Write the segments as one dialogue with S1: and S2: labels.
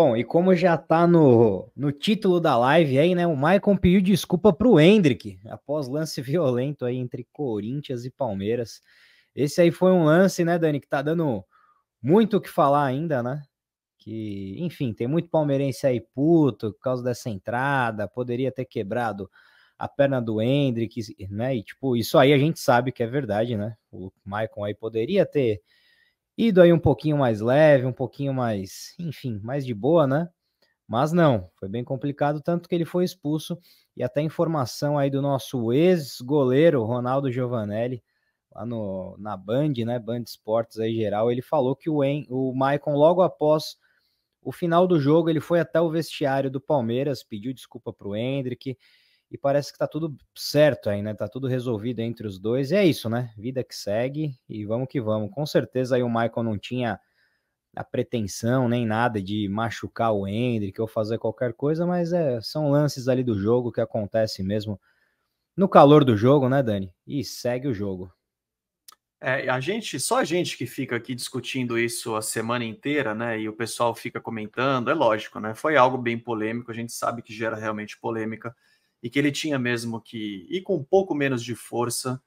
S1: Bom, e como já está no, no título da live aí, né? O Maicon pediu desculpa para o Hendrick após lance violento aí entre Corinthians e Palmeiras. Esse aí foi um lance, né, Dani, que tá dando muito o que falar ainda, né? Que, enfim, tem muito palmeirense aí puto por causa dessa entrada, poderia ter quebrado a perna do Hendrick, né? E tipo, isso aí a gente sabe que é verdade, né? O Maicon aí poderia ter ido aí um pouquinho mais leve, um pouquinho mais, enfim, mais de boa, né? Mas não, foi bem complicado, tanto que ele foi expulso. E até informação aí do nosso ex-goleiro Ronaldo Giovanelli, lá no, na Band, né? Band Esportes aí geral, ele falou que o, en, o Maicon, logo após o final do jogo, ele foi até o vestiário do Palmeiras, pediu desculpa para o Hendrick e parece que tá tudo certo aí, né? Tá tudo resolvido entre os dois. E é isso, né? Vida que segue e vamos que vamos. Com certeza aí o Michael não tinha a pretensão nem nada de machucar o Hendrick ou fazer qualquer coisa, mas é, são lances ali do jogo que acontece mesmo no calor do jogo, né, Dani? E segue o jogo.
S2: É, a gente, só a gente que fica aqui discutindo isso a semana inteira, né? E o pessoal fica comentando, é lógico, né? Foi algo bem polêmico, a gente sabe que gera realmente polêmica e que ele tinha mesmo que ir com um pouco menos de força.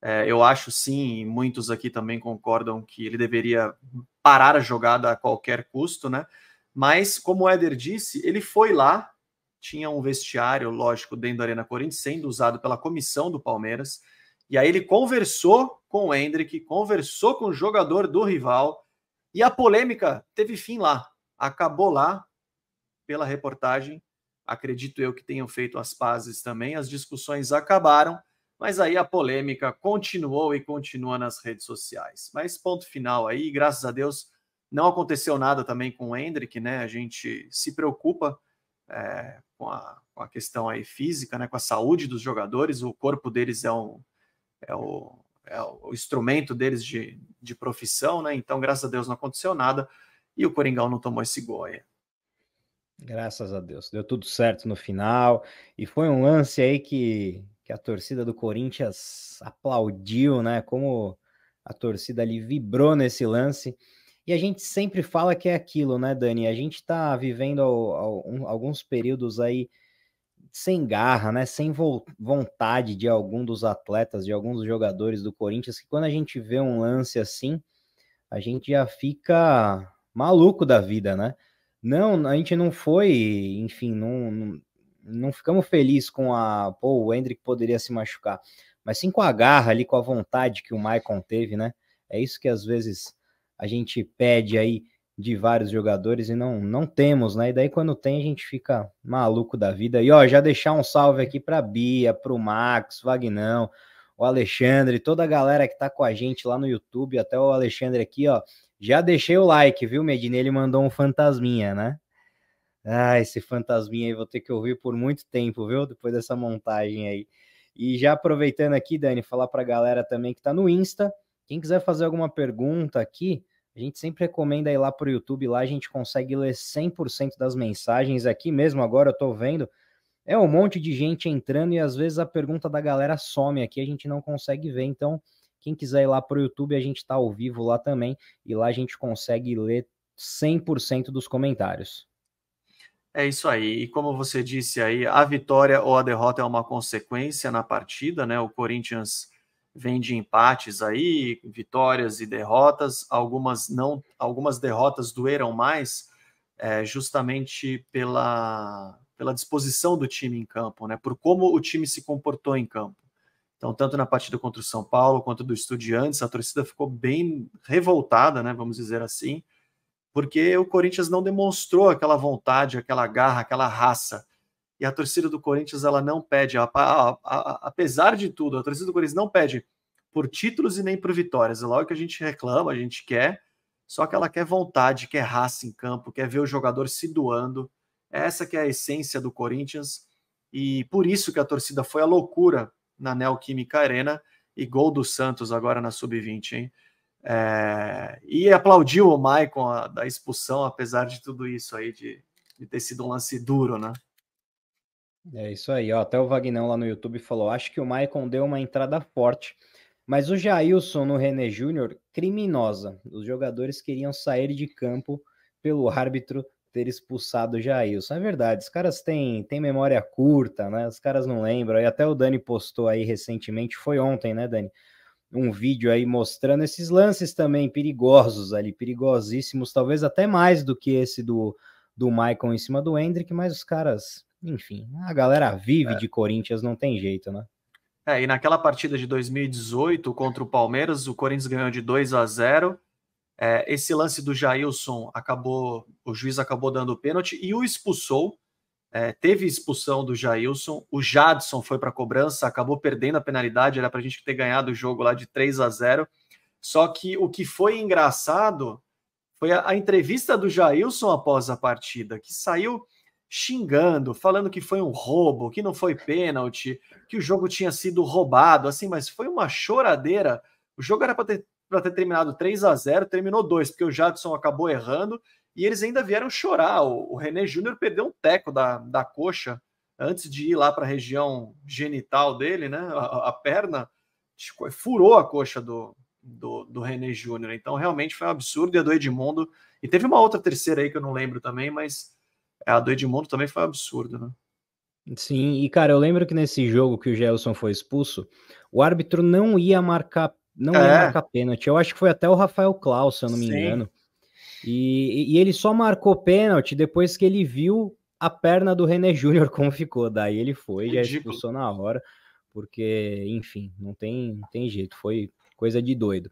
S2: É, eu acho sim, e muitos aqui também concordam que ele deveria parar a jogada a qualquer custo, né? Mas, como o Éder disse, ele foi lá, tinha um vestiário, lógico, dentro da Arena Corinthians, sendo usado pela comissão do Palmeiras, e aí ele conversou com o Hendrick, conversou com o jogador do rival, e a polêmica teve fim lá, acabou lá pela reportagem acredito eu que tenham feito as pazes também. As discussões acabaram, mas aí a polêmica continuou e continua nas redes sociais. Mas ponto final aí, graças a Deus não aconteceu nada também com o Hendrick, né? A gente se preocupa é, com, a, com, a, questão aí física, né? Com a saúde dos jogadores, o corpo deles é um é o, é o instrumento deles de, de profissão, né? Então, graças a Deus não aconteceu nada e o Coringão não tomou esse gol aí.
S1: Graças a Deus, deu tudo certo no final. E foi um lance aí que, que a torcida do Corinthians aplaudiu, né? Como a torcida ali vibrou nesse lance. E a gente sempre fala que é aquilo, né, Dani? A gente tá vivendo ao, ao, um, alguns períodos aí sem garra, né? Sem vo vontade de algum dos atletas, de alguns dos jogadores do Corinthians, que quando a gente vê um lance assim, a gente já fica maluco da vida, né? Não, a gente não foi, enfim, não, não, não ficamos felizes com a. Pô, o Hendrick poderia se machucar, mas sim com a garra ali, com a vontade que o Maicon teve, né? É isso que às vezes a gente pede aí de vários jogadores e não, não temos, né? E daí quando tem a gente fica maluco da vida. E ó, já deixar um salve aqui para Bia, para o Max, Vagnão o Alexandre, toda a galera que tá com a gente lá no YouTube, até o Alexandre aqui, ó. Já deixei o like, viu, Medina? Ele mandou um fantasminha, né? Ah, esse fantasminha aí vou ter que ouvir por muito tempo, viu? Depois dessa montagem aí. E já aproveitando aqui, Dani, falar pra galera também que tá no Insta. Quem quiser fazer alguma pergunta aqui, a gente sempre recomenda ir lá pro YouTube, lá a gente consegue ler 100% das mensagens aqui mesmo. Agora eu tô vendo, é um monte de gente entrando e às vezes a pergunta da galera some aqui, a gente não consegue ver. Então, quem quiser ir lá para o YouTube, a gente está ao vivo lá também e lá a gente consegue ler 100% dos comentários.
S2: É isso aí. E como você disse aí, a vitória ou a derrota é uma consequência na partida, né? O Corinthians vem de empates aí, vitórias e derrotas. Algumas não, algumas derrotas doeram mais, é, justamente pela pela disposição do time em campo, né? Por como o time se comportou em campo. Então, tanto na partida contra o São Paulo quanto do Estudiantes, a torcida ficou bem revoltada, né? Vamos dizer assim, porque o Corinthians não demonstrou aquela vontade, aquela garra, aquela raça. E a torcida do Corinthians ela não pede, a, a, a, apesar de tudo, a torcida do Corinthians não pede por títulos e nem por vitórias. É logo que a gente reclama, a gente quer, só que ela quer vontade, quer raça em campo, quer ver o jogador se doando essa que é a essência do Corinthians e por isso que a torcida foi a loucura na Neoquímica Arena e gol do Santos agora na sub-20, hein? É, e aplaudiu o Maicon a, da expulsão, apesar de tudo isso aí, de, de, ter sido um lance duro, né? É isso aí, ó, até o Vagnão
S1: lá no YouTube falou, acho que o Maicon deu uma entrada forte, mas o Jailson no René Júnior, criminosa. Os jogadores queriam sair de campo pelo árbitro ter expulsado o Jailson. É verdade, os caras têm, têm memória curta, né? Os caras não lembram. E até o Dani postou aí recentemente, foi ontem, né, Dani? Um vídeo aí mostrando esses lances também perigosos ali, perigosíssimos, talvez até mais do que esse do, do Michael em cima do Hendrick, mas os caras, enfim, a galera vive é. de Corinthians, não tem jeito, né?
S2: É, e naquela partida de 2018 contra o Palmeiras, o Corinthians ganhou de 2 a 0 é, esse lance do Jailson acabou, o juiz acabou dando o pênalti e o expulsou. É, teve expulsão do Jailson, o Jadson foi para a cobrança, acabou perdendo a penalidade, era para a gente ter ganhado o jogo lá de 3 a 0. Só que o que foi engraçado foi a, a entrevista do Jailson após a partida, que saiu xingando, falando que foi um roubo, que não foi pênalti, que o jogo tinha sido roubado, assim, mas foi uma choradeira. O jogo era para ter para ter terminado 3 a 0 terminou 2, porque o Jadson acabou errando e eles ainda vieram chorar. O, René Júnior perdeu um teco da, da coxa antes de ir lá para a região genital dele, né? A, a, perna furou a coxa do, do, do René Júnior. Então, realmente foi um absurdo. E a do Edmundo. E teve uma outra terceira aí que eu não lembro também, mas a do Edmundo também foi um absurdo, né?
S1: Sim, e cara, eu lembro que nesse jogo que o Gelson foi expulso, o árbitro não ia marcar não é. ia marcar pênalti. Eu acho que foi até o Rafael Klaus, se eu não me Sim. engano. E, e, ele só marcou pênalti depois que ele viu a perna do René Júnior como ficou. Daí ele foi, Ridículo. já expulsou na hora, porque, enfim, não tem, não tem jeito, foi coisa de doido.